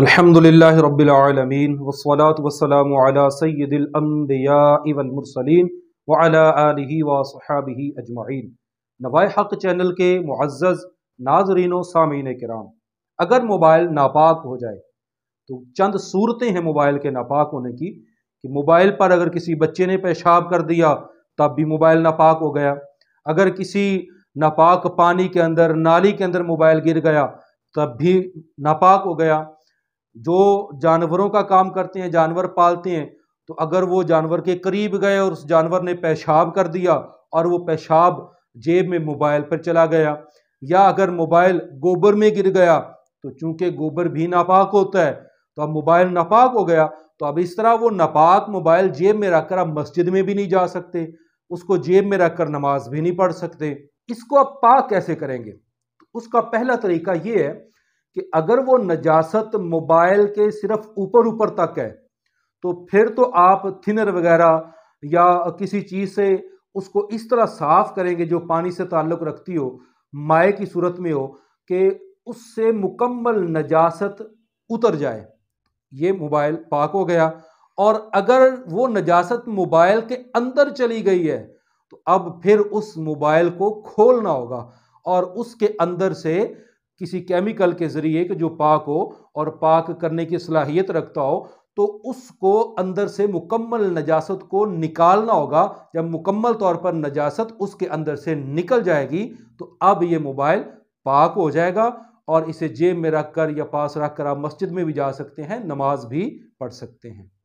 الحمد للہ رب العالمین والصلاة والسلام على سید الانبیاء والمرسلین وعلى آلہ وصحابہ اجمعین نوائے حق چینل کے معزز ناظرین و سامعین کرام اگر موبائل ناپاک ہو جائے تو چند صورتیں ہیں موبائل کے ناپاک ہونے کی کہ موبائل پر اگر کسی بچے نے پیشاب کر دیا تب بھی موبائل ناپاک ہو گیا اگر کسی ناپاک پانی کے اندر نالی کے اندر موبائل گر گیا تب بھی ناپاک ہو گیا جو جانوروں کا کام کرتے ہیں جانور پالتے ہیں تو اگر وہ جانور کے قریب گئے اور اس جانور نے پیشاب کر دیا اور وہ پیشاب جیب میں موبائل پر چلا گیا یا اگر موبائل گوبر میں گر گیا تو چونکہ گوبر بھی ناپاک ہوتا ہے تو اب موبائل ناپاک ہو گیا تو اب اس طرح وہ ناپاک موبائل جیب میں رکھ کر آپ مسجد میں بھی نہیں جا سکتے اس کو جیب میں رکھ کر نماز بھی نہیں پڑھ سکتے اس کو اب پاک کیسے کریں گے اس کا پہلا طریقہ یہ ہے کہ اگر وہ نجاست موبائل کے صرف اوپر اوپر تک ہے تو پھر تو آپ تھنر وغیرہ یا کسی چیز سے اس کو اس طرح صاف کریں گے جو پانی سے تعلق رکھتی ہو مائع کی صورت میں ہو کہ اس سے مکمل نجاست اتر جائے یہ موبائل پاک ہو گیا اور اگر وہ نجاست موبائل کے اندر چلی گئی ہے تو اب پھر اس موبائل کو کھولنا ہوگا اور اس کے اندر سے کسی کیمیکل کے ذریعے کہ جو پاک ہو اور پاک کرنے کی صلاحیت رکھتا ہو تو اس کو اندر سے مکمل نجاست کو نکالنا ہوگا یا مکمل طور پر نجاست اس کے اندر سے نکل جائے گی تو اب یہ موبائل پاک ہو جائے گا اور اسے جیب میں رکھ کر یا پاس رکھ کر آپ مسجد میں بھی جا سکتے ہیں نماز بھی پڑھ سکتے ہیں